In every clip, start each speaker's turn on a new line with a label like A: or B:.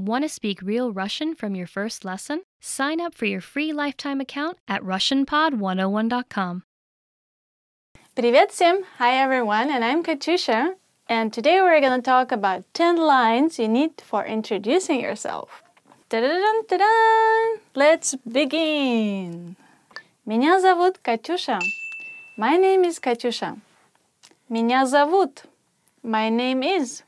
A: Want to speak real Russian from your first lesson? Sign up for your free lifetime account at RussianPod101.com.
B: Привет всем! Hi everyone, and I'm Katusha. And today we're going to talk about 10 lines you need for introducing yourself. Let's begin! Меня зовут Катюша. My name is Катюша. Меня зовут. My name is.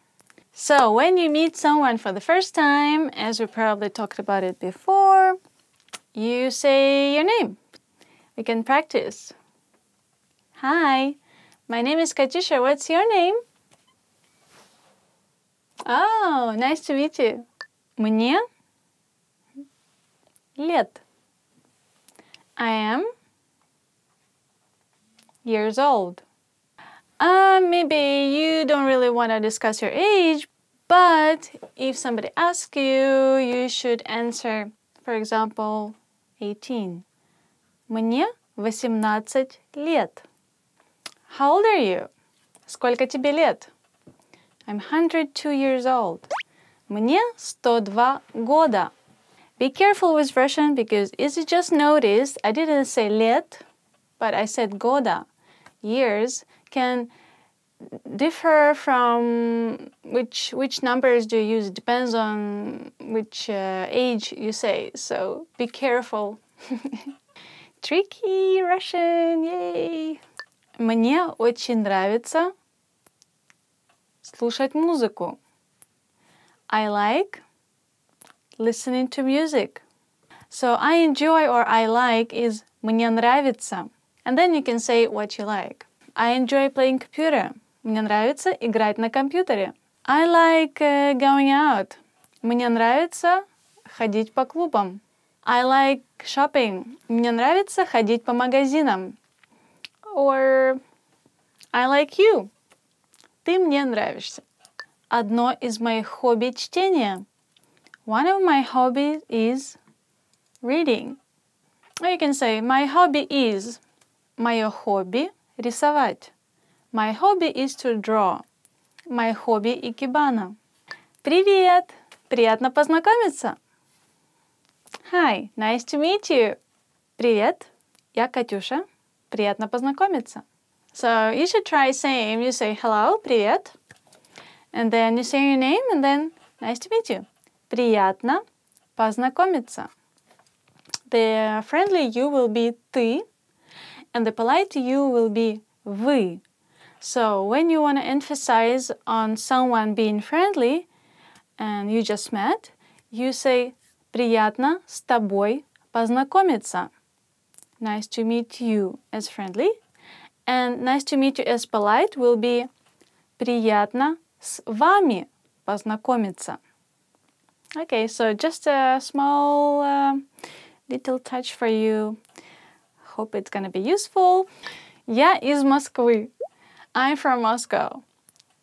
B: So when you meet someone for the first time, as we probably talked about it before, you say your name. We can practice. Hi, my name is Katyusha. What's your name? Oh, nice to meet you. Мне лет. I am years old uh, maybe you don't really want to discuss your age, but if somebody asks you, you should answer, for example, 18. Мне 18 лет. How old are you? Сколько тебе лет? I'm 102 years old. Мне 102 года. Be careful with Russian because as you just noticed, I didn't say лет, but I said года, years, can differ from which which numbers do you use. It depends on which uh, age you say. So be careful. Tricky Russian, yay! Мне очень нравится слушать музыку. I like listening to music. So I enjoy or I like is мне нравится. And then you can say what you like. I enjoy playing computer. Мне нравится играть на компьютере. I like uh, going out. Мне нравится ходить по клубам. I like shopping. Мне нравится ходить по магазинам. Or I like you. Ты мне нравишься. Одно из моих хобби — чтение. One of my hobbies is reading. Or you can say, my hobby is. Мое хобби — Рисовать. My hobby is to draw. My hobby – икебана. Привет! Приятно познакомиться! Hi, nice to meet you. Привет, я Катюша. Приятно познакомиться. So you should try saying, you say hello, привет. And then you say your name, and then nice to meet you. Приятно познакомиться. The friendly you will be ты, and the polite you will be вы. So when you want to emphasize on someone being friendly and you just met, you say приятно с тобой познакомиться. Nice to meet you as friendly. And nice to meet you as polite will be приятно с вами познакомиться. Okay, so just a small uh, little touch for you hope it's gonna be useful. Я из Москвы. I'm from Moscow.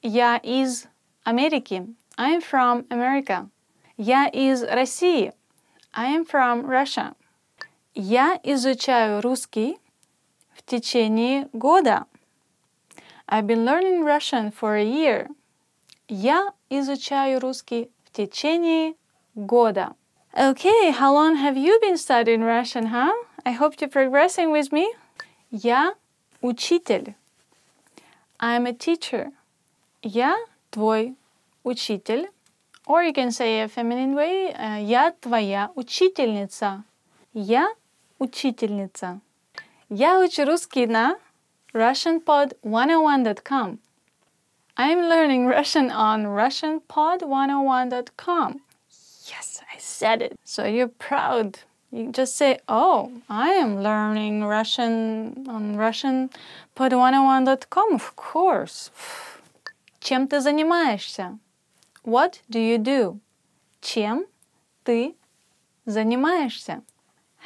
B: Я из Америки. I'm from America. Я из России. I am from Russia. Я изучаю русский в течение года. I've been learning Russian for a year. Я изучаю русский в течение года. Okay, how long have you been studying Russian, huh? I hope you're progressing with me. Я учитель. I'm a teacher. Я твой учитель. Or you can say a feminine way. Э, я твоя учительница. Я учительница. Я учу русский на russianpod101.com. I'm learning Russian on russianpod101.com. Yes, I said it. So you're proud. You just say, oh, I am learning Russian on Russian под 101.com, of course. Чем ты занимаешься? What do you do? Чем ты занимаешься?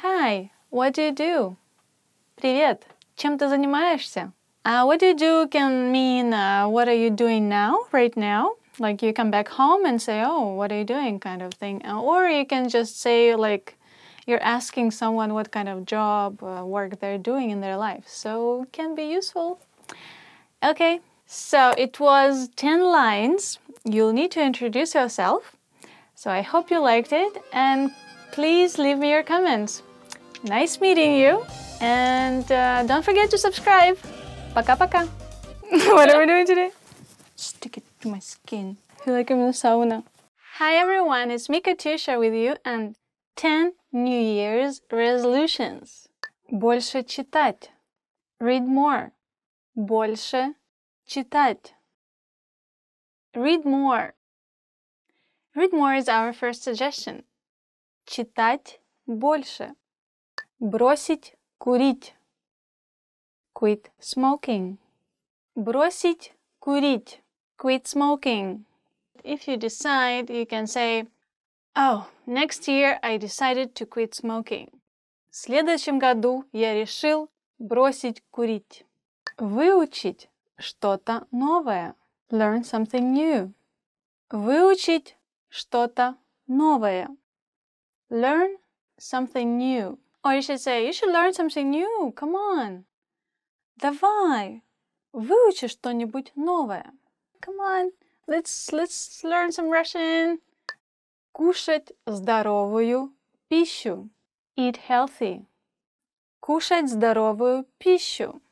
B: Hi, what do you do? Привет, чем ты занимаешься? Uh, what do you do can mean uh, what are you doing now, right now? Like you come back home and say, oh, what are you doing kind of thing. Or you can just say like, you're asking someone what kind of job uh, work they're doing in their life. So it can be useful. Okay, so it was 10 lines. You'll need to introduce yourself. So I hope you liked it and please leave me your comments. Nice meeting you and uh, don't forget to subscribe. Paka paka. what are we doing today? Stick it to my skin. I feel like I'm in a sauna. Hi everyone, it's Mika Tusha with you and 10 New Year's resolutions. Больше читать. Read more. Больше читать. Read more. Read more is our first suggestion. Читать больше. Бросить курить. Quit smoking. Бросить курить. Quit smoking. If you decide, you can say Oh, next year I decided to quit smoking. В следующем году я решил бросить курить. Выучить что-то новое. Learn something new. Выучить что-то новое. Learn something new. Or you should say, you should learn something new. Come on. Давай. Выучи что-нибудь новое. Come on. Let's let's learn some Russian. Кушать здоровую пищу. Eat healthy. Кушать здоровую пищу.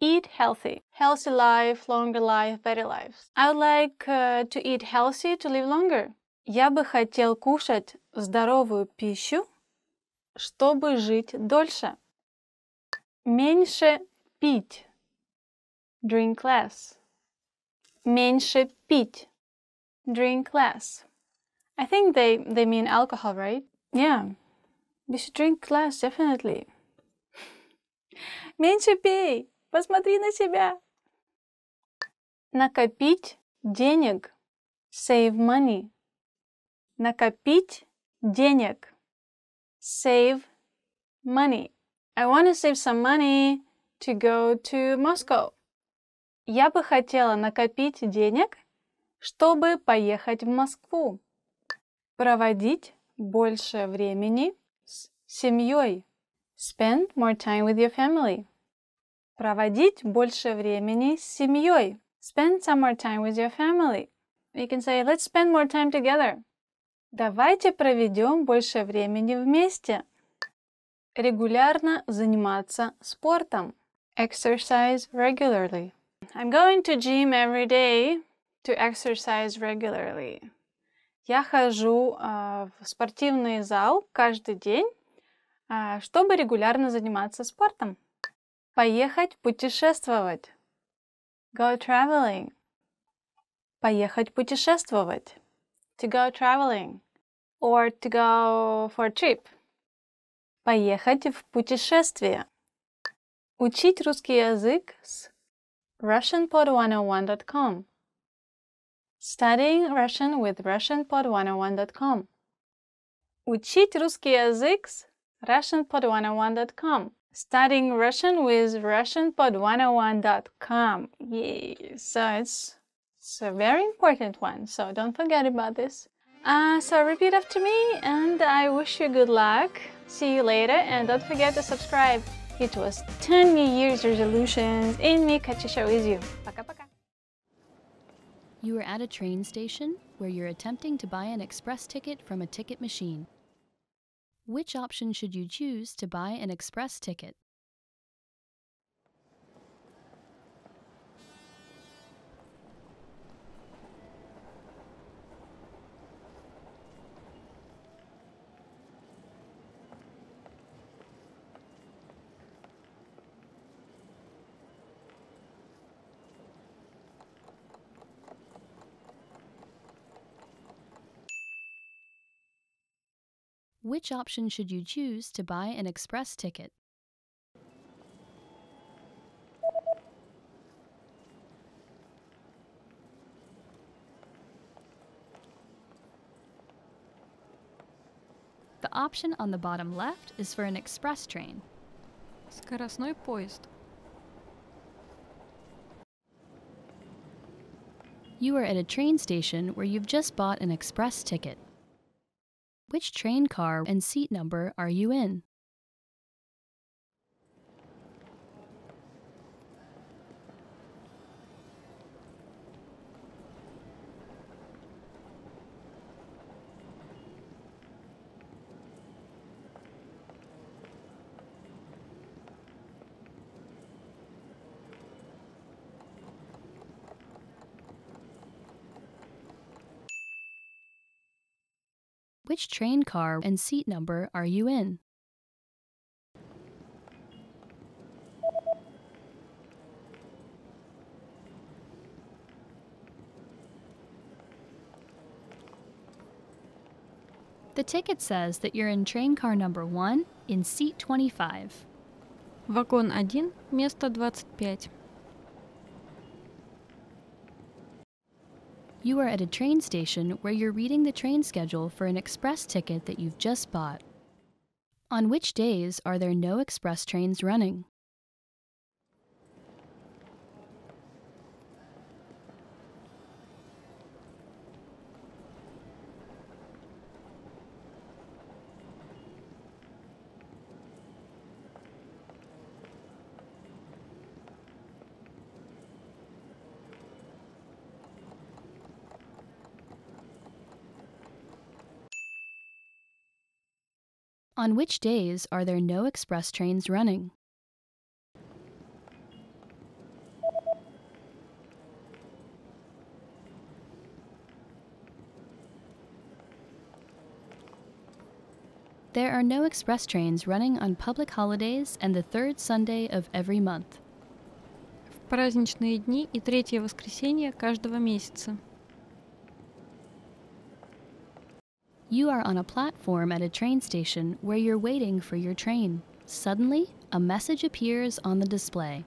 B: Eat healthy. Healthy life, longer life, better lives. I would like uh, to eat healthy to live longer. Я бы хотел кушать здоровую пищу, чтобы жить дольше. Меньше пить. Drink less. Меньше пить. Drink less. I think they, they mean alcohol, right? Yeah. We should drink less, definitely. Меньше пей! Посмотри на себя! Накопить денег. Save money. Накопить денег. Save money. I want to save some money to go to Moscow. Я бы хотела накопить денег, чтобы поехать в Москву. Проводить больше времени с семьей. Spend more time with your family. Проводить больше времени с семьей. Spend some more time with your family. You can say, let's spend more time together. Давайте проведем больше времени вместе. Регулярно заниматься спортом. Exercise regularly. I'm going to gym every day to exercise regularly я хожу а, в спортивный зал каждый день, а, чтобы регулярно заниматься спортом. Поехать путешествовать. Go traveling. Поехать путешествовать. To go traveling. Or to go for a trip. Поехать в путешествие. Учить русский язык с russianpod101.com Studying Russian with RussianPod101.com. Учить русский язык с RussianPod101.com. Studying Russian with RussianPod101.com. Yay! So it's, it's a very important one, so don't forget about this. Uh, so repeat after me, and I wish you good luck. See you later, and don't forget to subscribe. It was 10 New Year's resolutions in Mika Chisho with you. Пока-пока!
A: You are at a train station where you're attempting to buy an express ticket from a ticket machine. Which option should you choose to buy an express ticket? Which option should you choose to buy an express ticket? The option on the bottom left is for an express train.
B: Скоростной поезд.
A: You are at a train station where you've just bought an express ticket. Which train car and seat number are you in? Which train car and seat number are you in? The ticket says that you're in train car number 1 in seat 25. Вагон 1, место 25. You are at a train station where you're reading the train schedule for an express ticket that you've just bought. On which days are there no express trains running? On which days are there no express trains running? There are no express trains running on public holidays and the third Sunday of every month. В праздничные дни и третье воскресенье
C: каждого месяца.
A: You are on a platform at a train station where you're waiting for your train. Suddenly, a message appears on the display.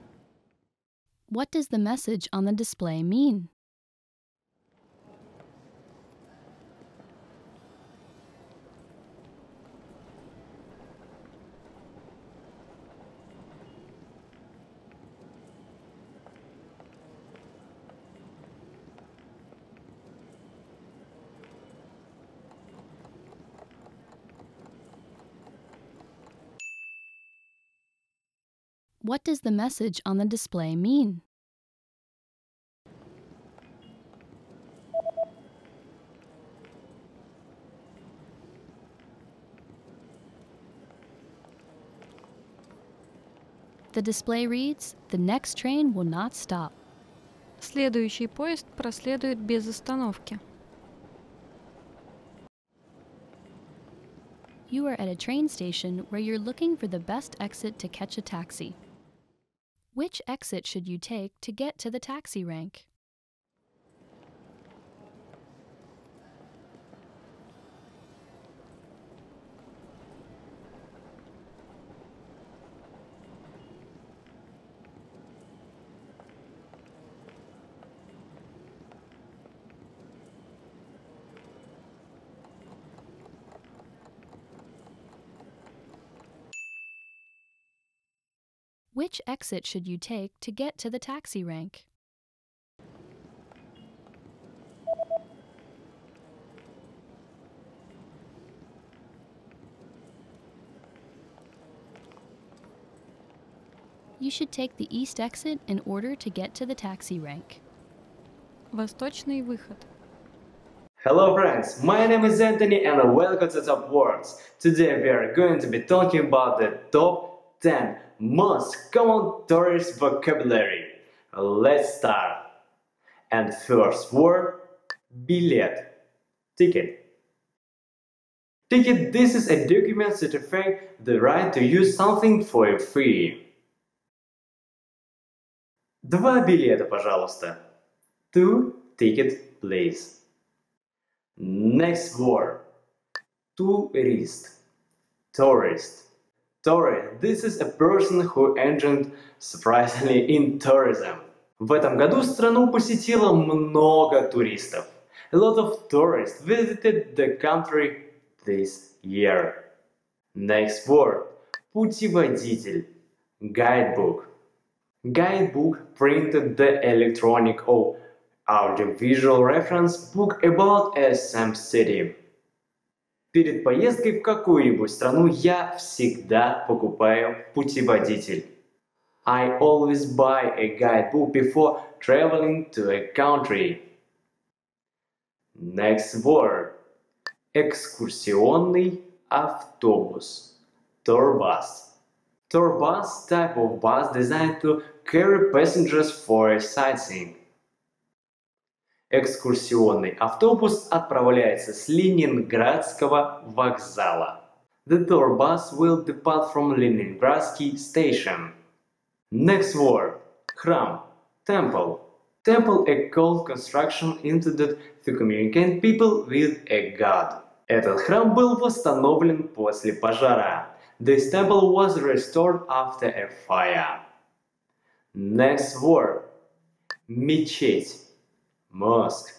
A: What does the message on the display mean? What does the message on the display mean? The display reads, The next train will not stop. Следующий поезд проследует без остановки. You are at a train station where you're looking for the best exit to catch a taxi. Which exit should you take to get to the taxi rank? Which exit should you take to get to the taxi rank? You should take the east exit in order to get to the taxi rank.
B: Восточный выход.
D: Hello friends, my name is Anthony and welcome to Top Words. Today we are going to be talking about the top 10 most common tourist vocabulary. Let's start. And first word, billet, ticket. Ticket, this is a document certifying the right to use something for free. Два билета, пожалуйста. Two ticket, please. Next word. Tourist. Tourist story. This is a person who entered surprisingly in tourism. В этом году страну посетило много туристов. A lot of tourists visited the country this year. Next word. Путеводитель. Guidebook. Guidebook printed the electronic or audiovisual reference book about a Sam city. Перед поездкой в какую-нибудь страну я всегда покупаю путеводитель. I always buy a guidebook before traveling to a country. Next word. Экскурсионный автобус. Tour bus. Tour bus type of bus designed to carry passengers for sightseeing. Экскурсионный автобус отправляется с Ленинградского вокзала. The tour bus will depart from Leningradsky station. Next word. Храм. Temple. Temple a cult construction intended to communicate people with a god. Этот храм был восстановлен после пожара. This temple was restored after a fire. Next word. Мечеть. Mosque.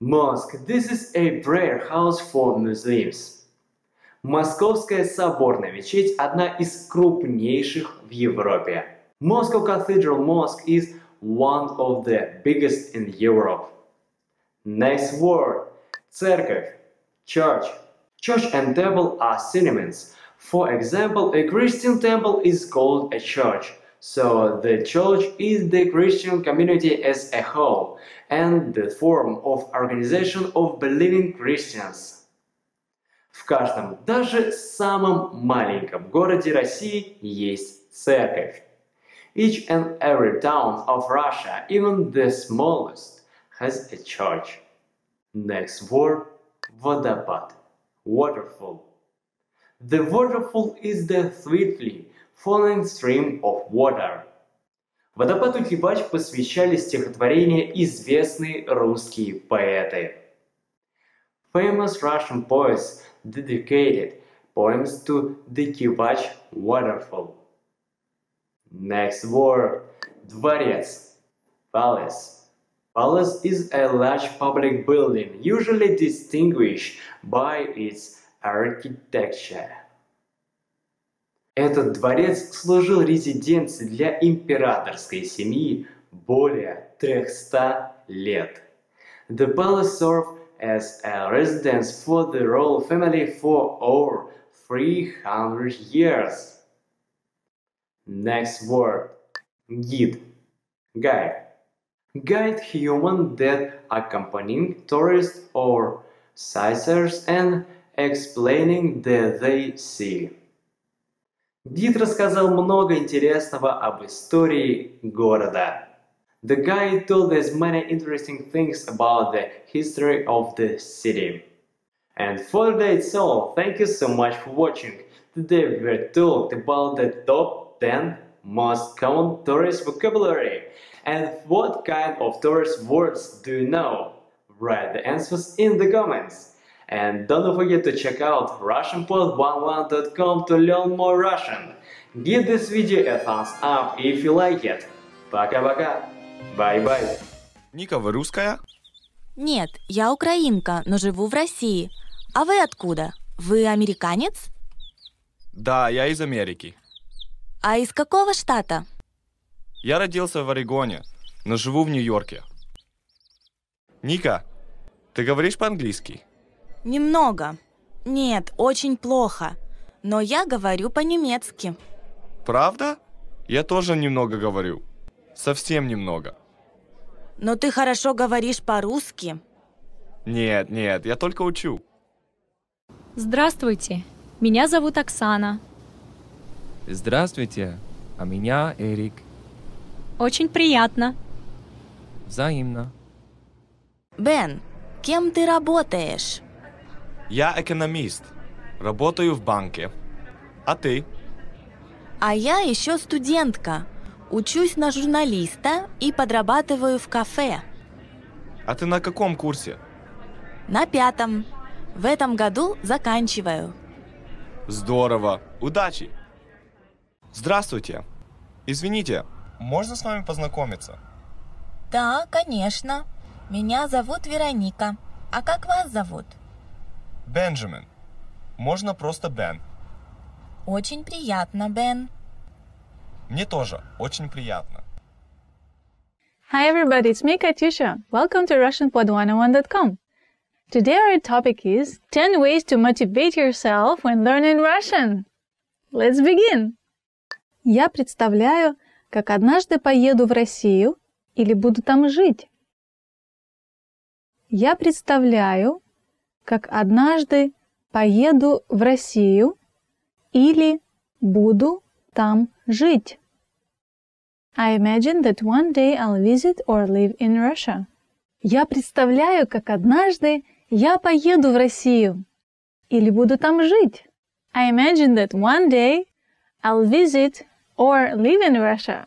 D: Mosque. This is a prayer house for Muslims. Московская соборная мечеть – одна из крупнейших в Европе. Moscow Cathedral Mosque is one of the biggest in Europe. Next word – церковь, church. Church and temple are synonyms. For example, a Christian temple is called a church. So the church is the Christian community as a whole and the form of organization of believing Christians. В каждом, даже самом маленьком городе России есть церковь. Each and every town of Russia, even the smallest, has a church. Next word, водопад, waterfall. The waterfall is the swiftly falling stream of water. Водопаду Кибач посвящали стихотворения известные русские поэты. Famous Russian poets dedicated poems to the Kibach waterfall. Next word – дворец, palace. Palace is a large public building, usually distinguished by its architecture. Этот дворец служил резиденцией для императорской семьи более 300 лет. The palace served as a residence for the royal family for over 300 years. Next word. Guide. Guide. Guide human that accompanying tourists or sightseers and explaining that they see. Гид рассказал много интересного об истории города. The guide told us many interesting things about the history of the city. And for it's all. Thank you so much for watching. Today we talked about the top 10 most common tourist vocabulary. And what kind of tourist words do you know? Write the answers in the comments. And don't forget to check out RussianPod11.com to learn more Russian. Give this video a thumbs up if you like it. Пока-пока. Bye-bye.
E: Ника, вы русская?
F: Нет, я украинка, но живу в России. А вы откуда? Вы американец?
E: Да, я из Америки.
F: А из какого штата?
E: Я родился в Орегоне, но живу в Нью-Йорке. Ника, ты говоришь по-английски?
F: Немного. Нет, очень плохо. Но я говорю по-немецки.
E: Правда? Я тоже немного говорю. Совсем немного.
F: Но ты хорошо говоришь по-русски.
E: Нет, нет, я только учу.
F: Здравствуйте, меня зовут Оксана.
E: Здравствуйте, а меня Эрик.
F: Очень приятно.
E: Взаимно.
F: Бен, кем ты работаешь?
E: Я экономист. Работаю в банке. А ты?
F: А я еще студентка. Учусь на журналиста и подрабатываю в кафе.
E: А ты на каком курсе?
F: На пятом. В этом году заканчиваю.
E: Здорово. Удачи. Здравствуйте. Извините, можно с вами познакомиться?
F: Да, конечно. Меня зовут Вероника. А как вас зовут?
E: Бенджамин. Можно просто Бен.
F: Очень приятно, Бен.
E: Мне тоже очень приятно.
B: Hi everybody, it's me Katyusha. Welcome to RussianPod101.com. Today our topic is 10 ways to motivate yourself when learning Russian. Let's begin! Я представляю, как однажды поеду в Россию или буду там жить. Я представляю, как однажды поеду в Россию или буду там жить. I imagine that one day I'll visit or live in Russia. Я представляю, как однажды я поеду в Россию или буду там жить. I imagine that one day I'll visit or live in Russia.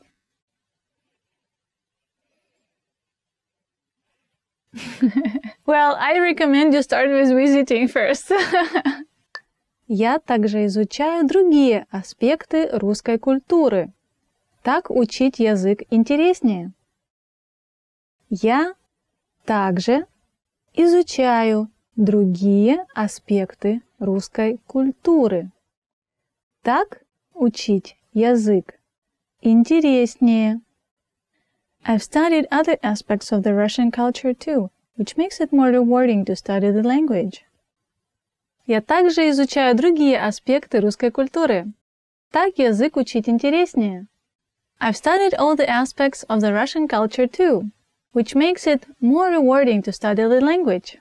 B: Well, I recommend you start with visiting first. Я также изучаю другие аспекты русской культуры. Так учить язык интереснее. Я также изучаю другие аспекты русской культуры. Так учить язык интереснее. I've studied other aspects of the Russian culture too which makes it more rewarding to study the language. Я также изучаю другие аспекты русской культуры. Так язык учить интереснее. I've studied all the aspects of the Russian culture too, which makes it more rewarding to study the language.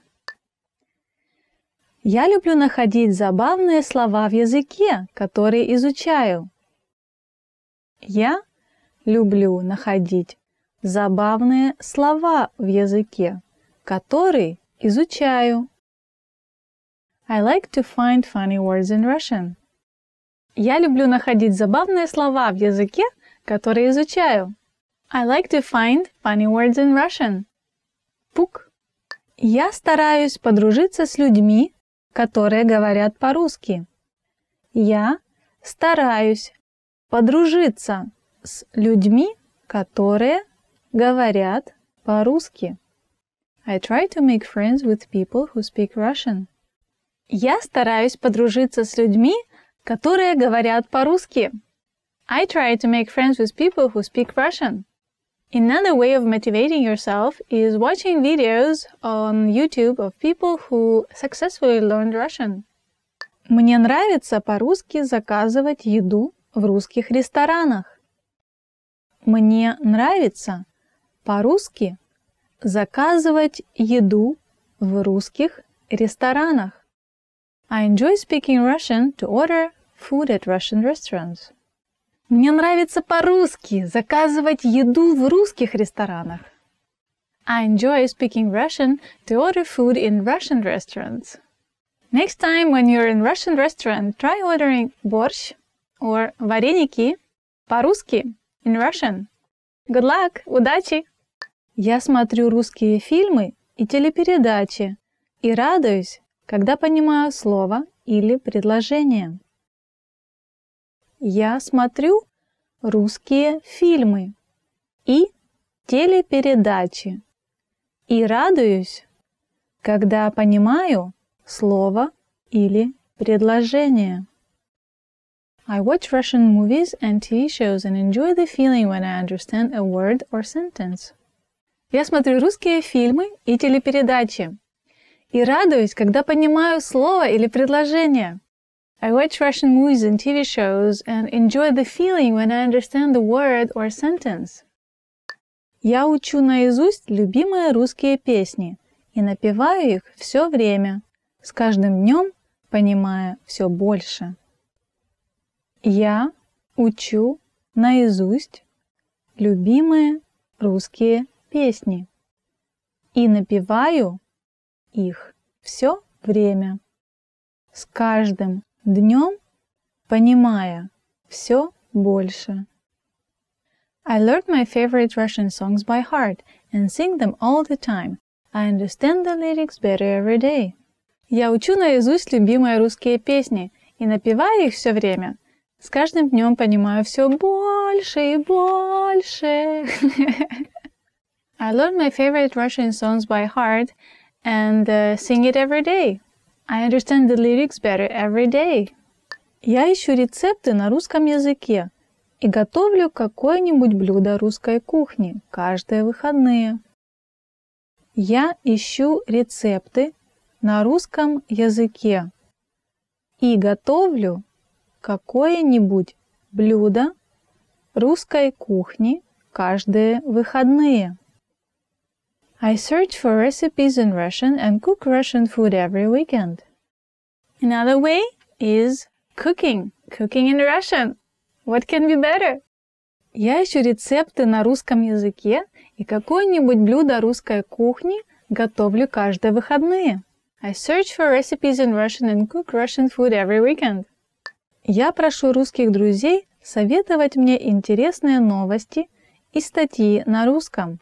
B: Я люблю находить забавные слова в языке, которые изучаю. Я люблю находить забавные слова в языке, который изучаю. I like to find funny words in Russian. Я люблю находить забавные слова в языке, который изучаю. I like to find funny words in Russian. Пук. Я стараюсь подружиться с людьми, которые говорят по-русски. Я стараюсь подружиться с людьми, которые говорят по-русски. I try to make friends with people who speak Russian. Я стараюсь подружиться с людьми, которые говорят по-русски. I try to make friends with people who speak Russian. Another way of motivating yourself is watching videos on YouTube of people who successfully learned Russian. Мне нравится по-русски заказывать еду в русских ресторанах. Мне нравится по-русски заказывать еду в русских ресторанах. I enjoy speaking Russian to order food at Russian restaurants. Мне нравится по-русски заказывать еду в русских ресторанах. I enjoy speaking Russian to order food in Russian restaurants. Next time when you're in Russian restaurant, try ordering borscht or вареники по-русски in Russian. Good luck! Удачи! Я смотрю русские фильмы и телепередачи и радуюсь, когда понимаю слово или предложение. Я смотрю русские фильмы и телепередачи и радуюсь, когда понимаю слово или предложение. I watch Russian movies and TV shows and enjoy the feeling when I understand a word or sentence. Я смотрю русские фильмы и телепередачи. И радуюсь, когда понимаю слово или предложение. I watch Russian movies and TV shows and enjoy the feeling when I understand the word or sentence. Я учу наизусть любимые русские песни и напеваю их все время, с каждым днем понимая все больше. Я учу наизусть любимые русские песни и напеваю их все время, с каждым днем понимая все больше. I learned my favorite Russian songs by heart and sing them all the time. I understand the lyrics better every day. Я учу наизусть любимые русские песни и напеваю их все время. С каждым днем понимаю все больше и больше. I learn my favorite Russian songs by heart and uh, sing it every day. I understand the lyrics better every day. Я ищу рецепты на русском языке и готовлю какое-нибудь блюдо русской кухни каждые выходные. Я ищу рецепты на русском языке и готовлю какое-нибудь блюдо русской кухни каждые выходные. I search for recipes in Russian and cook Russian food every weekend. Another way is cooking. Cooking in Russian. What can be better? Я ищу рецепты на русском языке и какое-нибудь блюдо русской кухни готовлю каждые выходные. I search for recipes in Russian and cook Russian food every weekend. Я прошу русских друзей советовать мне интересные новости и статьи на русском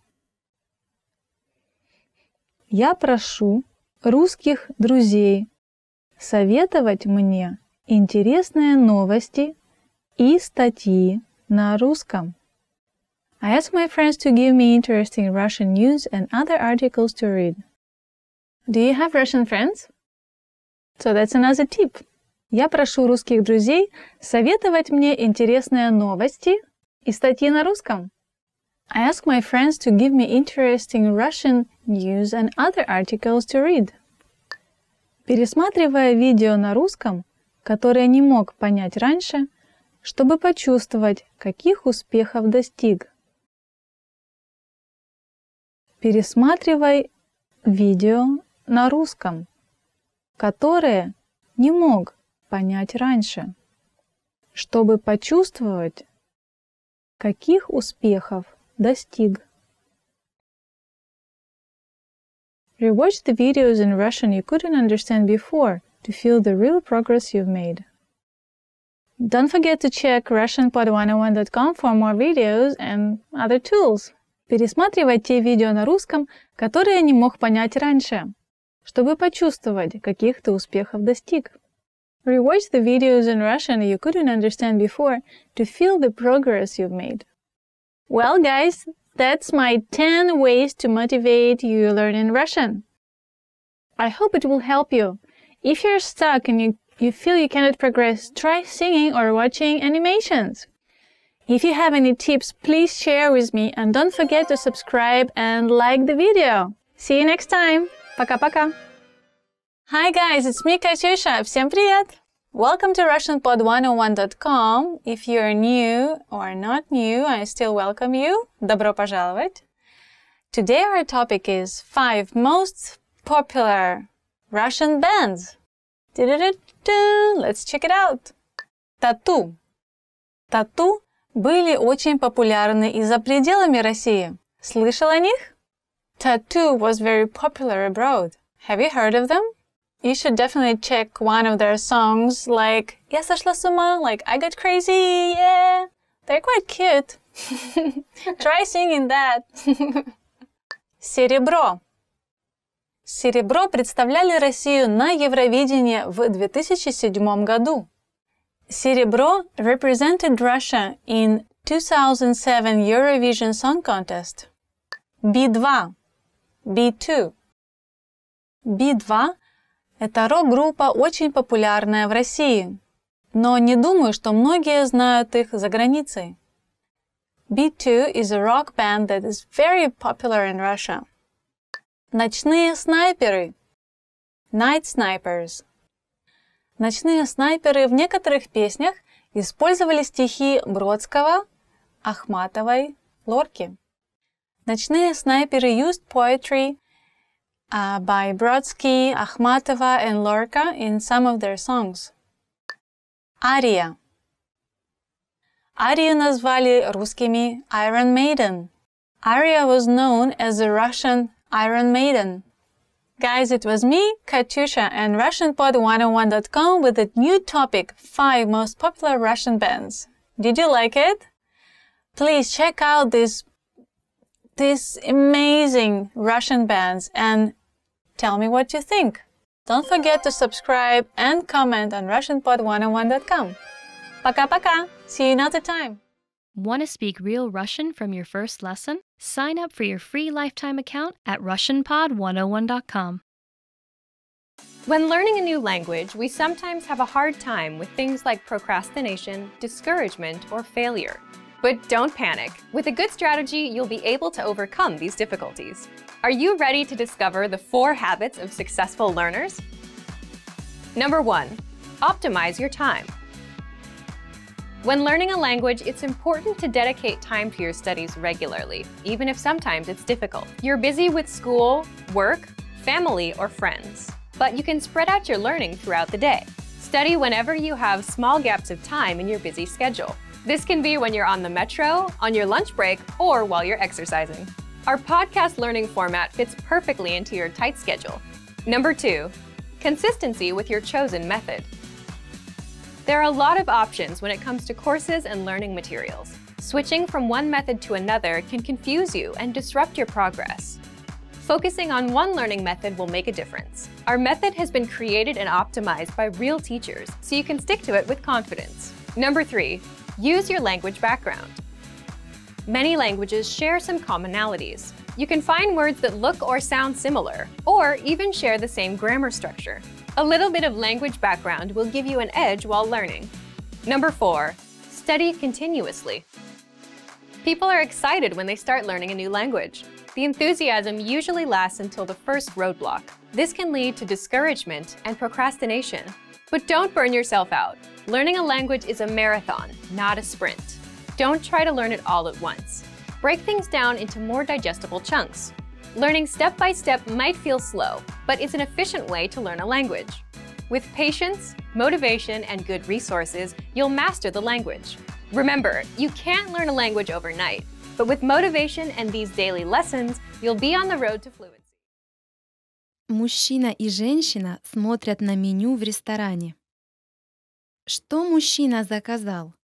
B: я прошу русских друзей советовать мне интересные новости и статьи на русском. I ask my friends to give me interesting Russian news and other articles to read. Do you have Russian friends? So that's another tip. Я прошу русских друзей советовать мне интересные новости и статьи на русском. I ask my friends to give me interesting Russian news and other articles to read. Пересматривая видео на русском, которое не мог понять раньше, чтобы почувствовать, каких успехов достиг. Пересматривай видео на русском, которое не мог понять раньше, чтобы почувствовать, каких успехов достиг. Rewatch the videos in Russian you couldn't understand before to feel the real progress you've made. Don't forget to check RussianPod101.com for more videos and other tools. Пересматривай те видео на русском, которые не мог понять раньше, чтобы почувствовать, каких ты успехов достиг. Rewatch the videos in Russian you couldn't understand before to feel the progress you've made. Well, guys, that's my 10 ways to motivate you learning Russian. I hope it will help you. If you're stuck and you, you feel you cannot progress, try singing or watching animations. If you have any tips, please share with me and don't forget to subscribe and like the video. See you next time. Пока-пока. Hi guys, it's me, Katyusha. Всем привет! Welcome to RussianPod101.com. If you're new or not new, I still welcome you. Добро пожаловать. Today our topic is five most popular Russian bands. Let's check it out. Тату. Тату были очень популярны и за пределами России. Слышал о них? Tattoo was very popular abroad. Have you heard of them? you should definitely check one of their songs, like Я сошла с ума, like I got crazy, yeah. They're quite cute. Try singing that. Серебро. Серебро представляли Россию на Евровидении в 2007 году. Серебро represented Russia in 2007 Eurovision Song Contest. B2. B2. B2 эта рок-группа, очень популярная в России, но не думаю, что многие знают их за границей. B2 is a rock band that is very popular in Russia. Ночные снайперы. Night snipers. Ночные снайперы в некоторых песнях использовали стихи Бродского, Ахматовой, Лорки. Ночные снайперы used poetry uh, by Brodsky, Akhmatova, and Lorca in some of their songs. Ария. Арию назвали русскими Iron Maiden. Aria was known as the Russian Iron Maiden. Guys, it was me, Katusha, and RussianPod101.com with a new topic, 5 most popular Russian bands. Did you like it? Please check out this these amazing Russian bands and tell me what you think. Don't forget to subscribe and comment on RussianPod101.com. Пока-пока! See you another time!
A: Want to speak real Russian from your first lesson? Sign up for your free lifetime account at RussianPod101.com.
G: When learning a new language, we sometimes have a hard time with things like procrastination, discouragement, or failure. But don't panic. With a good strategy, you'll be able to overcome these difficulties. Are you ready to discover the four habits of successful learners? Number one, optimize your time. When learning a language, it's important to dedicate time to your studies regularly, even if sometimes it's difficult. You're busy with school, work, family, or friends, but you can spread out your learning throughout the day. Study whenever you have small gaps of time in your busy schedule. This can be when you're on the metro, on your lunch break, or while you're exercising. Our podcast learning format fits perfectly into your tight schedule. Number two, consistency with your chosen method. There are a lot of options when it comes to courses and learning materials. Switching from one method to another can confuse you and disrupt your progress. Focusing on one learning method will make a difference. Our method has been created and optimized by real teachers, so you can stick to it with confidence. Number three, Use your language background. Many languages share some commonalities. You can find words that look or sound similar, or even share the same grammar structure. A little bit of language background will give you an edge while learning. Number four, study continuously. People are excited when they start learning a new language. The enthusiasm usually lasts until the first roadblock. This can lead to discouragement and procrastination. But don't burn yourself out. Learning a language is a marathon, not a sprint. Don't try to learn it all at once. Break things down into more digestible chunks. Learning step by step might feel slow, but it's an efficient way to learn a language. With patience, motivation, and good resources, you'll master the language. Remember, you can't learn a language overnight, but with motivation and these daily lessons, you'll be on the road to fluency.
H: Мужчина и женщина смотрят на меню в ресторане. Что мужчина заказал?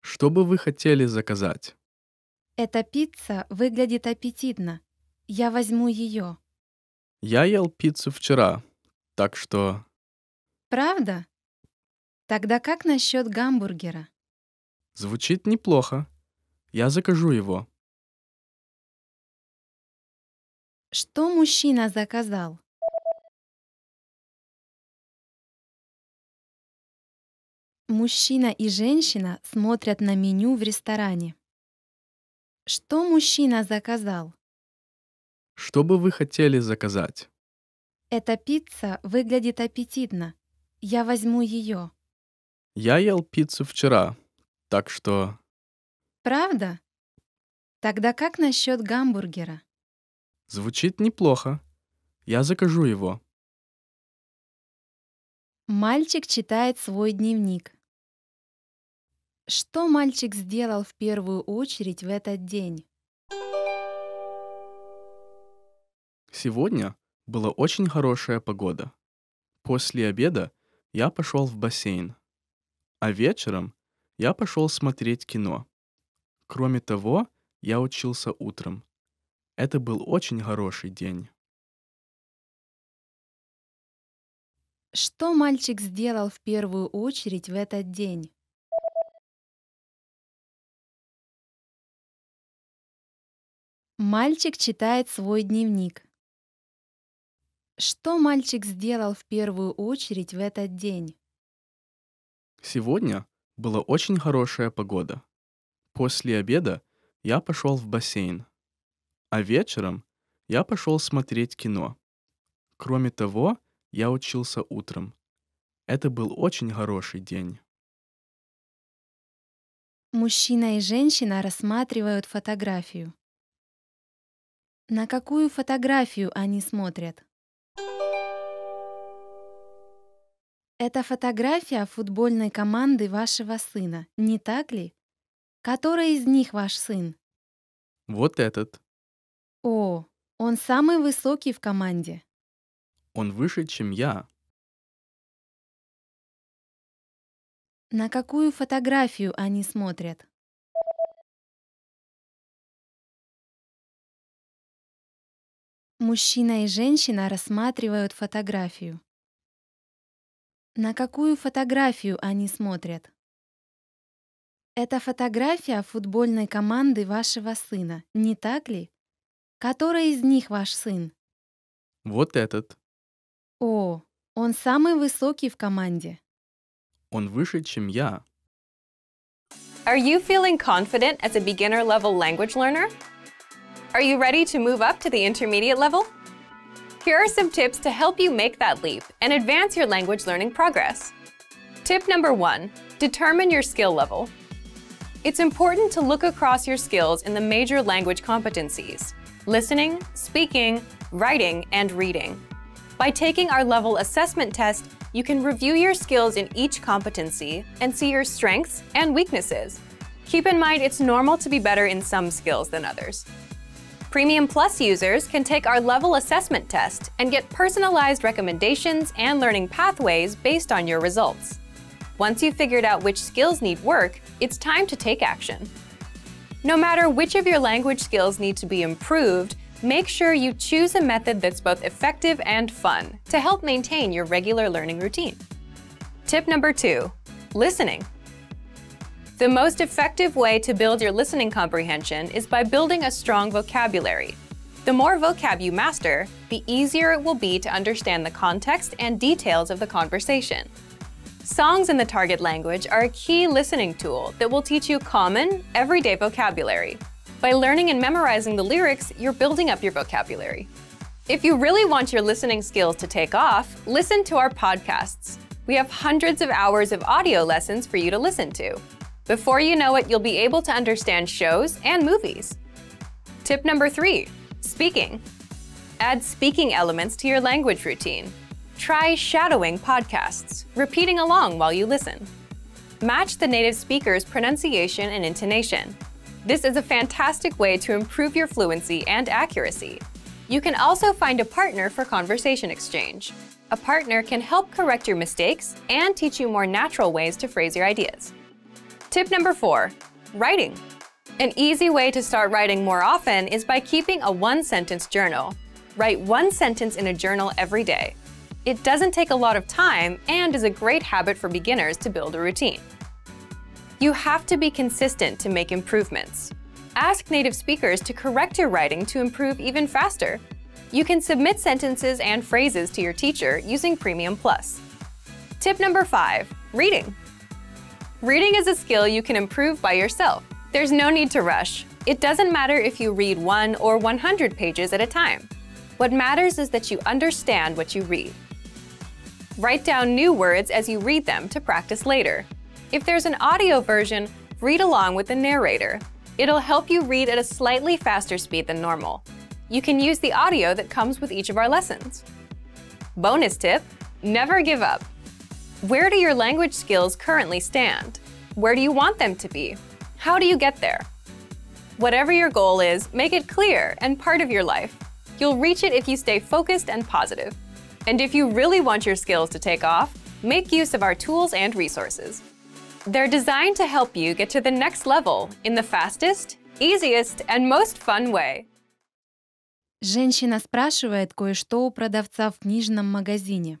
I: Что бы вы хотели заказать?
H: Эта пицца выглядит аппетитно. Я возьму ее.
I: Я ел пиццу вчера, так что...
H: Правда? Тогда как насчет гамбургера?
I: Звучит неплохо. Я закажу его.
J: Что мужчина заказал? Мужчина и
H: женщина смотрят на меню в ресторане. Что мужчина заказал?
I: Что бы вы хотели заказать?
H: Эта пицца выглядит аппетитно. Я возьму ее.
I: Я ел пиццу вчера, так что...
H: Правда? Тогда как насчет гамбургера?
I: Звучит неплохо. Я закажу его.
H: Мальчик читает свой дневник. Что мальчик сделал в первую очередь в этот день?
I: Сегодня была очень хорошая погода. После обеда я пошел в бассейн. А вечером я пошел смотреть кино. Кроме того, я учился утром. Это был очень хороший день.
H: Что мальчик сделал в первую очередь в этот день? Мальчик читает свой дневник. Что мальчик сделал в первую очередь в этот день?
I: Сегодня была очень хорошая погода. После обеда я пошел в бассейн. А вечером я пошел смотреть кино. Кроме того, я учился утром. Это был очень хороший день.
H: Мужчина и женщина рассматривают фотографию. На какую фотографию они смотрят? Это фотография футбольной команды вашего сына, не так ли? Который из них ваш сын?
I: Вот этот.
H: О, он самый высокий в команде.
I: Он выше, чем
J: я. На какую фотографию они смотрят?
H: Мужчина и женщина рассматривают фотографию. На какую фотографию они смотрят? Это фотография футбольной команды вашего сына, не так ли? Который из них ваш сын?
I: Вот этот.
H: О, он самый высокий в команде.
I: Он выше, чем я.
G: Are you feeling confident as a beginner level language learner? Are you ready to move up to the intermediate level? Here are some tips to help you make that leap and advance your language learning progress. Tip number one, determine your skill level. It's important to look across your skills in the major language competencies listening, speaking, writing, and reading. By taking our level assessment test, you can review your skills in each competency and see your strengths and weaknesses. Keep in mind it's normal to be better in some skills than others. Premium Plus users can take our level assessment test and get personalized recommendations and learning pathways based on your results. Once you've figured out which skills need work, it's time to take action. No matter which of your language skills need to be improved, make sure you choose a method that's both effective and fun to help maintain your regular learning routine. Tip number two, listening. The most effective way to build your listening comprehension is by building a strong vocabulary. The more vocab you master, the easier it will be to understand the context and details of the conversation. Songs in the target language are a key listening tool that will teach you common, everyday vocabulary. By learning and memorizing the lyrics, you're building up your vocabulary. If you really want your listening skills to take off, listen to our podcasts. We have hundreds of hours of audio lessons for you to listen to. Before you know it, you'll be able to understand shows and movies. Tip number three, speaking. Add speaking elements to your language routine. Try shadowing podcasts, repeating along while you listen. Match the native speaker's pronunciation and intonation. This is a fantastic way to improve your fluency and accuracy. You can also find a partner for conversation exchange. A partner can help correct your mistakes and teach you more natural ways to phrase your ideas. Tip number four, writing. An easy way to start writing more often is by keeping a one-sentence journal. Write one sentence in a journal every day. It doesn't take a lot of time and is a great habit for beginners to build a routine. You have to be consistent to make improvements. Ask native speakers to correct your writing to improve even faster. You can submit sentences and phrases to your teacher using Premium Plus. Tip number five, reading. Reading is a skill you can improve by yourself. There's no need to rush. It doesn't matter if you read one or 100 pages at a time. What matters is that you understand what you read. Write down new words as you read them to practice later. If there's an audio version, read along with the narrator. It'll help you read at a slightly faster speed than normal. You can use the audio that comes with each of our lessons. Bonus tip, never give up. Where do your language skills currently stand? Where do you want them to be? How do you get there? Whatever your goal is, make it clear and part of your life. You'll reach it if you stay focused and positive. And if you really want your skills to take off, make use of our tools and resources. They're designed to help you get to the next level in the fastest, easiest, and most fun way.
H: Женщина спрашивает кое-что у продавца в книжном магазине.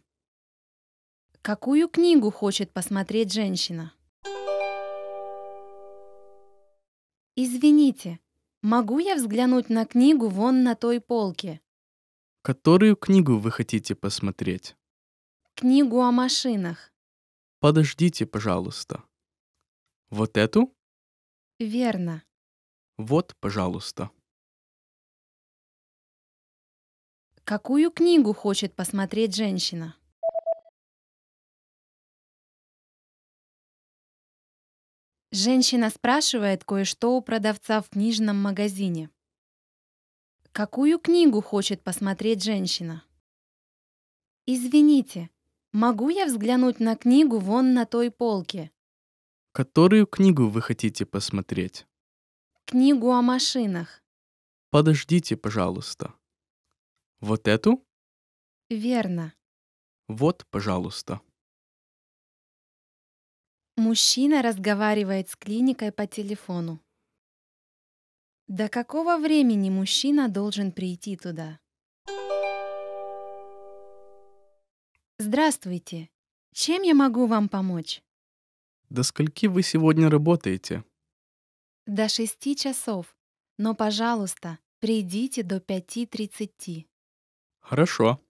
H: Какую книгу хочет посмотреть женщина? Извините, могу я взглянуть на книгу вон на той полке?
I: Которую книгу вы хотите посмотреть?
H: Книгу о машинах.
I: Подождите, пожалуйста. Вот эту?
H: Верно.
I: Вот, пожалуйста.
H: Какую книгу хочет посмотреть женщина? Женщина спрашивает кое-что у продавца в книжном магазине какую книгу хочет посмотреть женщина. «Извините, могу я взглянуть на книгу вон на той полке?»
I: «Которую книгу вы хотите посмотреть?»
H: «Книгу о машинах».
I: «Подождите, пожалуйста. Вот эту?»
H: «Верно».
I: «Вот, пожалуйста».
H: Мужчина разговаривает с клиникой по телефону. До какого времени мужчина должен прийти туда? Здравствуйте. Чем я могу вам помочь?
I: До скольки вы сегодня работаете?
H: До шести часов. Но, пожалуйста, придите до пяти тридцати. Хорошо.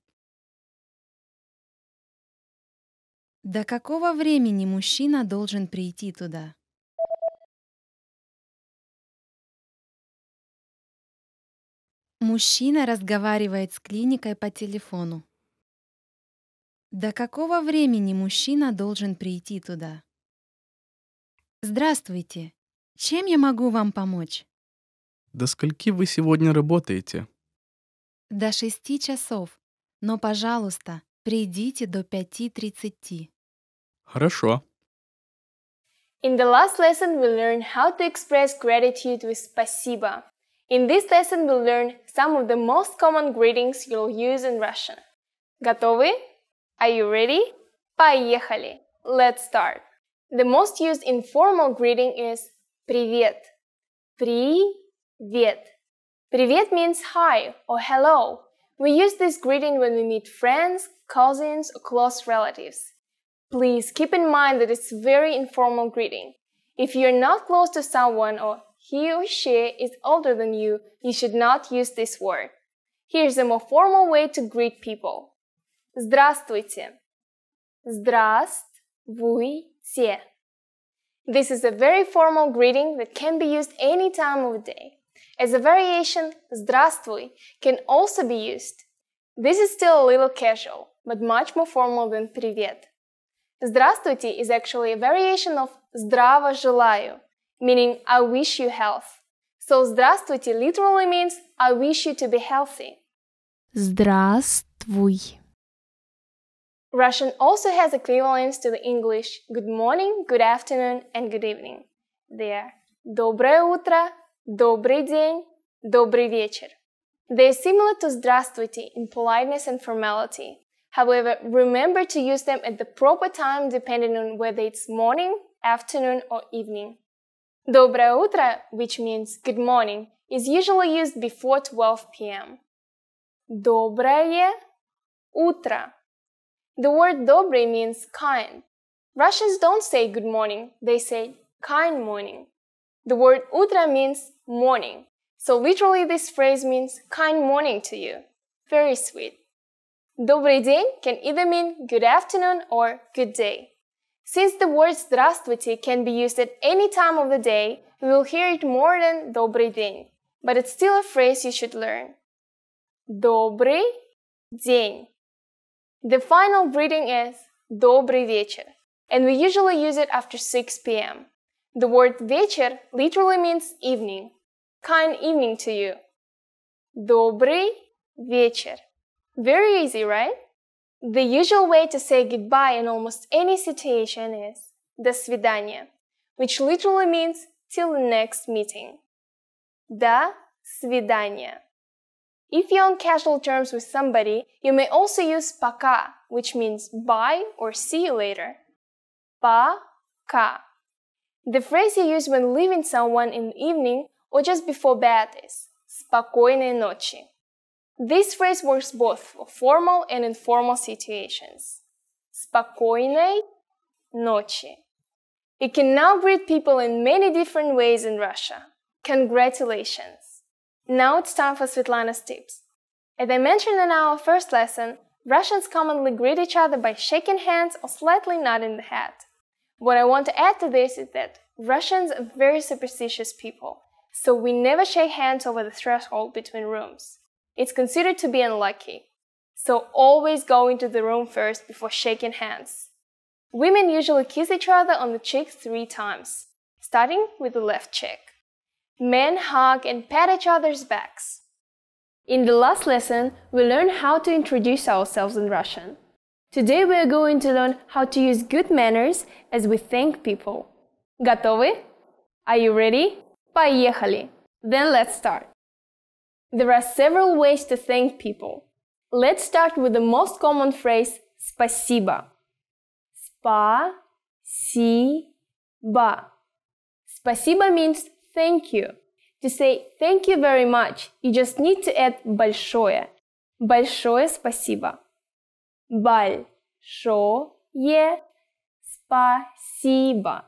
H: До какого времени мужчина должен прийти туда? Мужчина разговаривает с клиникой по телефону. До какого времени мужчина должен прийти туда? Здравствуйте. Чем я могу вам помочь?
I: До скольки вы сегодня работаете?
H: До шести часов. Но, пожалуйста, придите до пяти тридцати.
I: Хорошо.
C: In the last lesson, we learned how to express gratitude with спасибо. In this lesson, we'll learn some of the most common greetings you'll use in Russian. Готовы? Are you ready? Поехали! Let's start. The most used informal greeting is привет. Привет. Привет means hi or hello. We use this greeting when we meet friends, cousins, or close relatives. Please keep in mind that it's a very informal greeting. If you're not close to someone or he or she is older than you, you should not use this word. Here's a more formal way to greet people. Здравствуйте. Здравствуйте. This is a very formal greeting that can be used any time of day. As a variation, здравствуй can also be used. This is still a little casual, but much more formal than привет. Здравствуйте is actually a variation of здраво желаю, meaning I wish you health. So здравствуйте literally means I wish you to be healthy. Здравствуй. Russian also has equivalents to the English good morning, good afternoon, and good evening. They are доброе утро, добрый день, добрый вечер. They are similar to здравствуйте in politeness and formality. However, remember to use them at the proper time depending on whether it's morning, afternoon, or evening. Доброе утро, which means good morning, is usually used before 12 p.m. Доброе утро. The word добрый means kind. Russians don't say good morning, they say kind morning. The word утро means morning. So literally this phrase means kind morning to you. Very sweet. Добрый день can either mean good afternoon or good day. Since the word здравствуйте can be used at any time of the day, you will hear it more than добрый день, but it's still a phrase you should learn. Добрый день. The final greeting is добрый вечер, and we usually use it after 6 p.m. The word вечер literally means evening. Kind evening to you. Добрый вечер. Very easy, right? The usual way to say goodbye in almost any situation is до свидания, which literally means till the next meeting. До свидания. If you're on casual terms with somebody, you may also use пока, which means bye or see you later. Пока. The phrase you use when leaving someone in the evening or just before bed is спокойной ночи. This phrase works both for formal and informal situations. Спокойной ночи. It can now greet people in many different ways in Russia. Congratulations! Now it's time for Svetlana's tips. As I mentioned in our first lesson, Russians commonly greet each other by shaking hands or slightly nodding the head. What I want to add to this is that Russians are very superstitious people, so we never shake hands over the threshold between rooms. It's considered to be unlucky. So always go into the room first before shaking hands. Women usually kiss each other on the cheek three times, starting with the left cheek. Men hug and pat each other's backs. In the last lesson, we learned how to introduce ourselves in Russian. Today we are going to learn how to use good manners as we thank people. Готовы? Are you ready? Поехали! Then let's start. There are several ways to thank people. Let's start with the most common phrase спасибо. ба. Спасибо means thank you. To say thank you very much, you just need to add большое. Большое спасибо. Большое спасибо.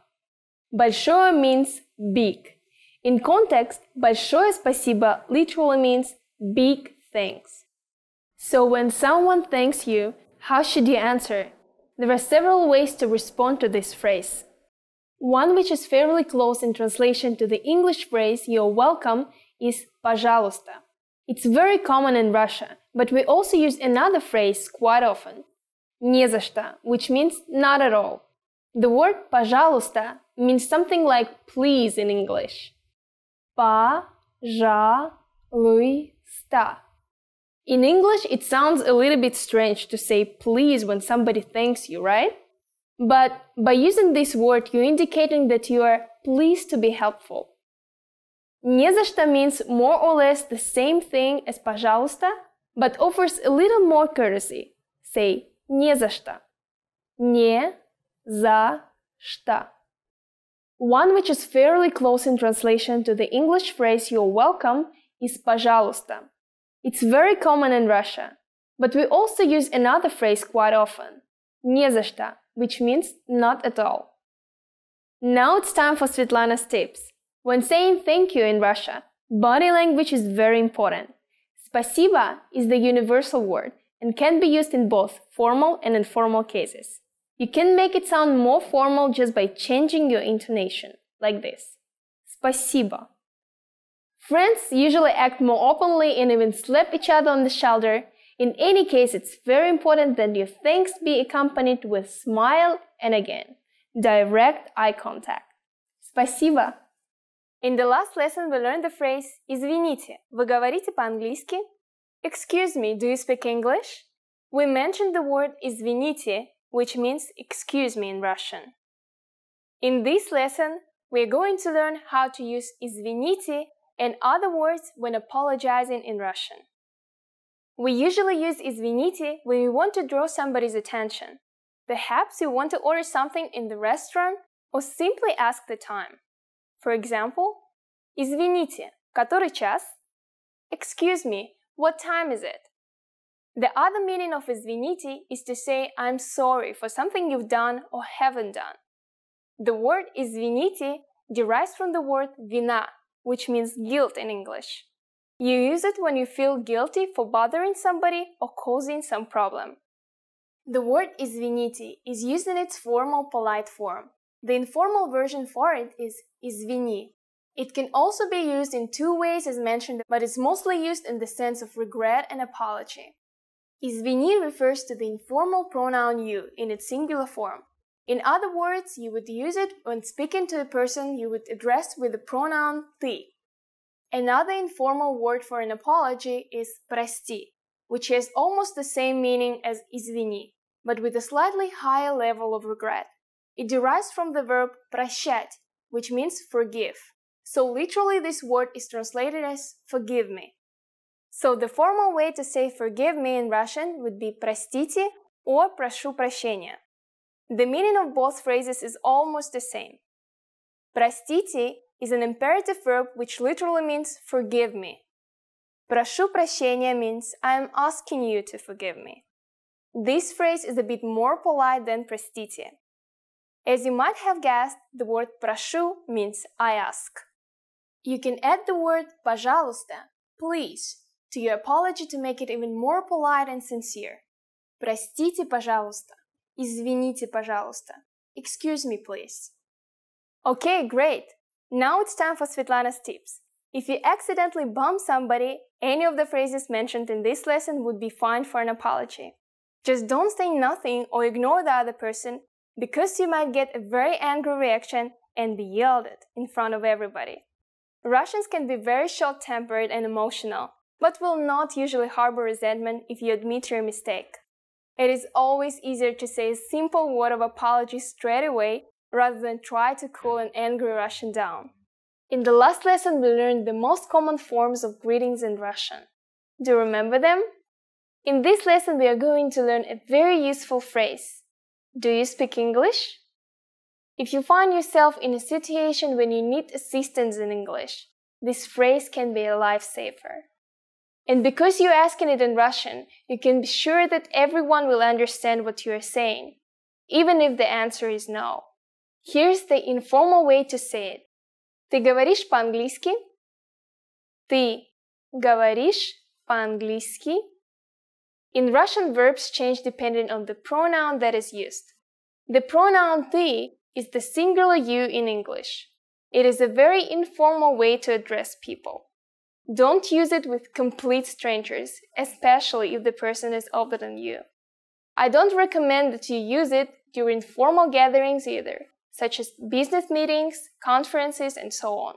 C: Большое means big. In context, большое спасибо literally means big thanks. So when someone thanks you, how should you answer? There are several ways to respond to this phrase. One which is fairly close in translation to the English phrase you're welcome is пожалуйста. It's very common in Russia, but we also use another phrase quite often. Не за что, which means not at all. The word пожалуйста means something like please in English. Пожалуйста. In English, it sounds a little bit strange to say please when somebody thanks you, right? But by using this word, you're indicating that you are pleased to be helpful. Не за что means more or less the same thing as пожалуйста, but offers a little more courtesy. Say не за что. Не за что. One which is fairly close in translation to the English phrase you're welcome is пожалуйста. It's very common in Russia, but we also use another phrase quite often, не за что, which means not at all. Now it's time for Svetlana's tips. When saying thank you in Russia, body language is very important. Спасибо is the universal word and can be used in both formal and informal cases. You can make it sound more formal just by changing your intonation, like this. Спасибо. Friends usually act more openly and even slap each other on the shoulder. In any case, it's very important that your thanks be accompanied with smile and again, direct eye contact. Спасибо. In the last lesson, we learned the phrase «Извините, вы говорите по-английски?» «Excuse me, do you speak English?» We mentioned the word «Извините» which means excuse me in Russian. In this lesson, we're going to learn how to use извините and other words when apologizing in Russian. We usually use извините when we want to draw somebody's attention. Perhaps you want to order something in the restaurant or simply ask the time. For example, извините, который час? Excuse me, what time is it? The other meaning of izviniti is to say I'm sorry for something you've done or haven't done. The word izviniti derives from the word vina, which means guilt in English. You use it when you feel guilty for bothering somebody or causing some problem. The word izviniti is used in its formal polite form. The informal version for it is izvini. It can also be used in two ways as mentioned, but is mostly used in the sense of regret and apology. Izvini refers to the informal pronoun you in its singular form. In other words, you would use it when speaking to a person you would address with the pronoun ты. Another informal word for an apology is прости, which has almost the same meaning as извини, but with a slightly higher level of regret. It derives from the verb прощать, which means forgive. So literally this word is translated as forgive me. So the formal way to say forgive me in Russian would be простите or прошу прощения. The meaning of both phrases is almost the same. Простите is an imperative verb which literally means forgive me. Прошу прощения means I am asking you to forgive me. This phrase is a bit more polite than простите. As you might have guessed, the word прошу means I ask. You can add the word пожалуйста, please, to your apology to make it even more polite and sincere. Простите, пожалуйста. Извините, пожалуйста. Excuse me, please. Okay, great. Now it's time for Svetlana's tips. If you accidentally bump somebody, any of the phrases mentioned in this lesson would be fine for an apology. Just don't say nothing or ignore the other person because you might get a very angry reaction and be yelled at in front of everybody. Russians can be very short tempered and emotional, but will not usually harbor resentment if you admit your mistake. It is always easier to say a simple word of apology straight away rather than try to cool an angry Russian down. In the last lesson, we learned the most common forms of greetings in Russian. Do you remember them? In this lesson, we are going to learn a very useful phrase. Do you speak English? If you find yourself in a situation when you need assistance in English, this phrase can be a lifesaver. And because you're asking it in Russian, you can be sure that everyone will understand what you are saying, even if the answer is no. Here's the informal way to say it. Ты говоришь по-английски? Ты говоришь по-английски? In Russian, verbs change depending on the pronoun that is used. The pronoun ты is the singular you in English. It is a very informal way to address people. Don't use it with complete strangers, especially if the person is older than you. I don't recommend that you use it during formal gatherings either, such as business meetings, conferences, and so on.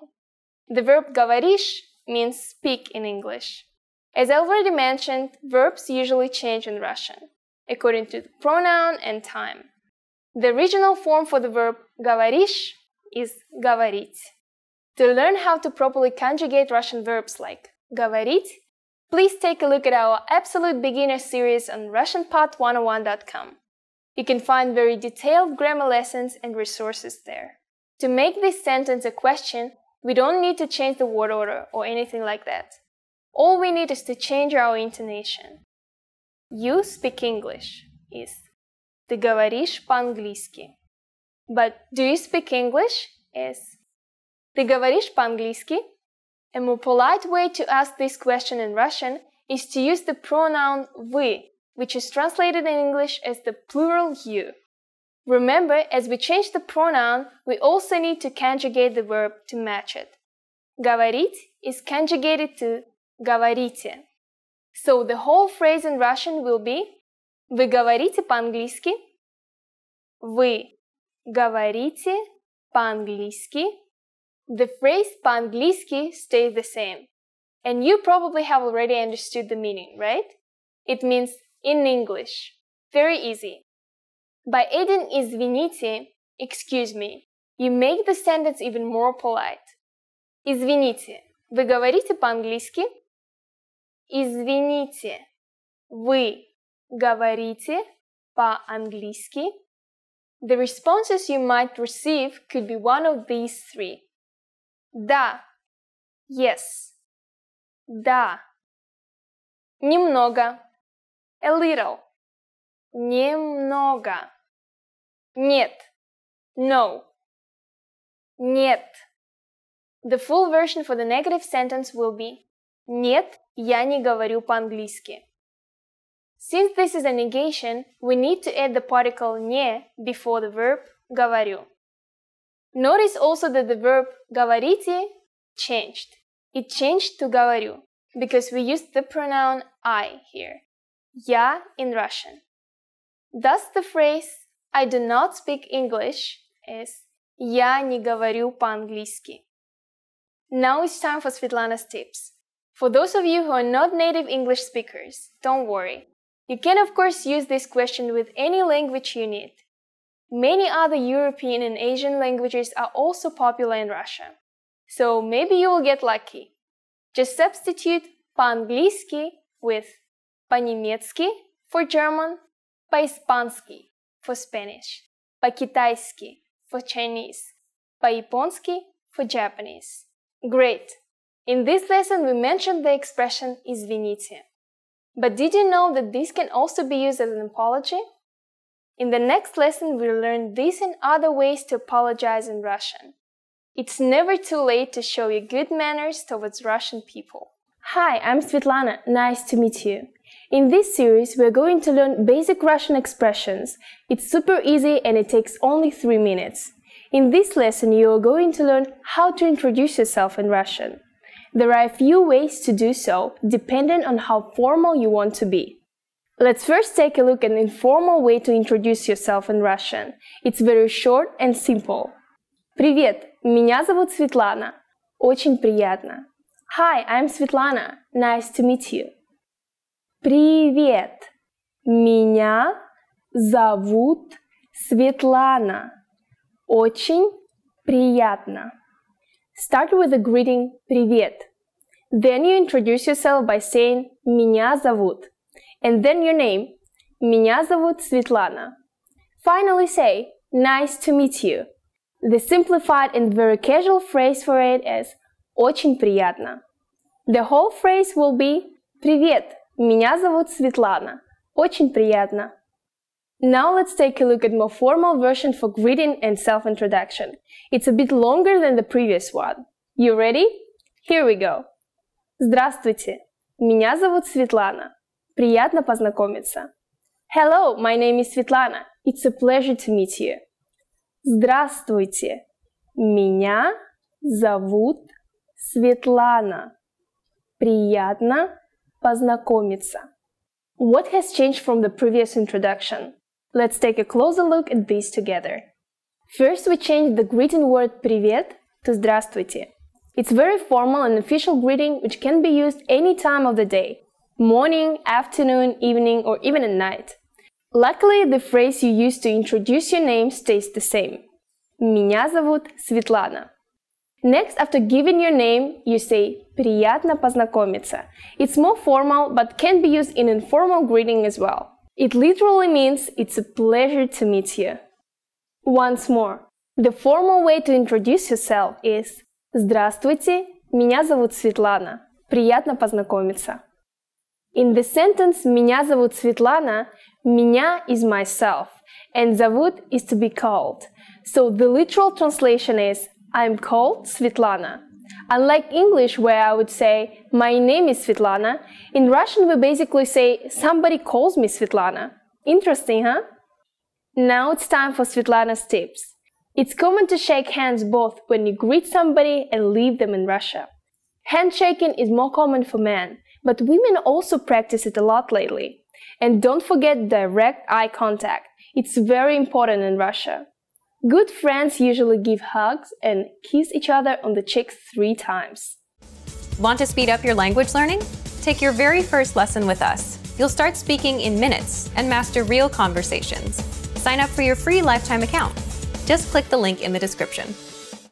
C: The verb говоришь means speak in English. As already mentioned, verbs usually change in Russian, according to the pronoun and time. The original form for the verb говоришь is говорить. To learn how to properly conjugate Russian verbs like говорить, please take a look at our Absolute Beginner series on RussianPod101.com. You can find very detailed grammar lessons and resources there. To make this sentence a question, we don't need to change the word order or anything like that. All we need is to change our intonation. You speak English is Ты говоришь по-английски. But do you speak English is Ты говоришь по-английски? A more polite way to ask this question in Russian is to use the pronoun вы, which is translated in English as the plural you. Remember, as we change the pronoun, we also need to conjugate the verb to match it. Говорить is conjugated to говорите. So the whole phrase in Russian will be Вы говорите по-английски? Вы говорите по-английски? The phrase "по-английски" stays the same, and you probably have already understood the meaning, right? It means in English. Very easy. By adding извините, excuse me, you make the sentence even more polite. Извините, вы говорите по-английски? Извините, вы говорите по-английски? The responses you might receive could be one of these three.
J: Да. Yes. Да. Немного. A little. Немного. Нет. No. Нет.
C: The full version for the negative sentence will be Нет, я не говорю по-английски. Since this is a negation, we need to add the particle не before the verb говорю. Notice also that the verb говорите changed. It changed to говорю because we used the pronoun I here. Я in Russian. Thus the phrase I do not speak English is Я не говорю по-английски. Now it's time for Svetlana's tips. For those of you who are not native English speakers, don't worry. You can of course use this question with any language you need. Many other European and Asian languages are also popular in Russia. So maybe you will get lucky. Just substitute по-английски with по-немецки for German, по-испански for Spanish, по-китайски for Chinese, по-японски for Japanese. Great! In this lesson, we mentioned the expression извините. But did you know that this can also be used as an apology? In the next lesson, we'll learn these and other ways to apologize in Russian. It's never too late to show your good manners towards Russian people. Hi, I'm Svetlana. Nice to meet you. In this series, we're going to learn basic Russian expressions. It's super easy and it takes only 3 minutes. In this lesson, you are going to learn how to introduce yourself in Russian. There are a few ways to do so, depending on how formal you want to be. Let's first take a look at an informal way to introduce yourself in Russian. It's very short and simple. Привет, меня зовут Светлана. Очень приятно. Hi, I'm Светлана. Nice to meet you. Привет, меня зовут Светлана. Очень приятно. Start with the greeting «Привет». Then you introduce yourself by saying «Меня зовут». and then your name. Меня зовут Светлана. Finally say, nice to meet you. The simplified and very casual phrase for it is очень приятно. The whole phrase will be Привет, меня зовут Светлана. Очень приятно. Now let's take a look at more formal version for greeting and self-introduction. It's a bit longer than the previous one. You ready? Here we go. Здравствуйте, меня зовут Светлана. Приятно познакомиться. Hello, my name is Светлана. It's a pleasure to meet you. Здравствуйте. Меня зовут Светлана. Приятно познакомиться. What has changed from the previous introduction? Let's take a closer look at this together. First, we changed the greeting word «привет» to «здравствуйте». It's very formal and official greeting which can be used any time of the day. morning, afternoon, evening, or even at night. Luckily, the phrase you use to introduce your name stays the same. Меня зовут Светлана. Next, after giving your name, you say «приятно познакомиться». It's more formal, but can be used in informal greeting as well. It literally means «it's a pleasure to meet you». Once more, the formal way to introduce yourself is «Здравствуйте, меня зовут Светлана. Приятно познакомиться». In the sentence «Меня зовут Светлана», «Меня» is myself, and «зовут» is to be called. So the literal translation is I'm called Светлана." Unlike English, where I would say My name is Светлана," in Russian we basically say Somebody calls me Светлана." Interesting, huh? Now it's time for Svetlana's tips. It's common to shake hands both when you greet somebody and leave them in Russia. Handshaking is more common for men, but women also practice it a lot lately. And don't forget direct eye contact. It's very important in Russia. Good friends usually give hugs and kiss each other
G: on the cheeks three times. Want to speed up your language learning? Take your very first lesson with us. You'll start speaking in minutes and master real conversations. Sign up for your free lifetime account. Just click the link in the description.